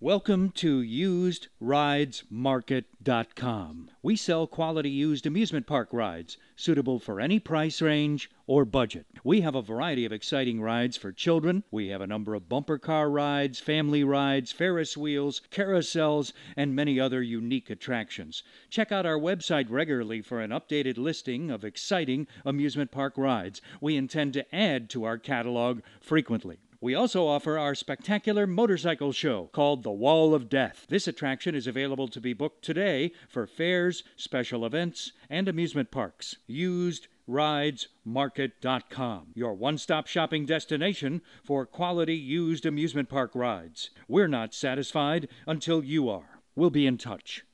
Welcome to usedridesmarket.com. We sell quality used amusement park rides suitable for any price range or budget. We have a variety of exciting rides for children. We have a number of bumper car rides, family rides, Ferris wheels, carousels, and many other unique attractions. Check out our website regularly for an updated listing of exciting amusement park rides. We intend to add to our catalog frequently. We also offer our spectacular motorcycle show called The Wall of Death. This attraction is available to be booked today for fairs, special events, and amusement parks. Used ridesmarket.com, your one stop shopping destination for quality used amusement park rides. We're not satisfied until you are. We'll be in touch.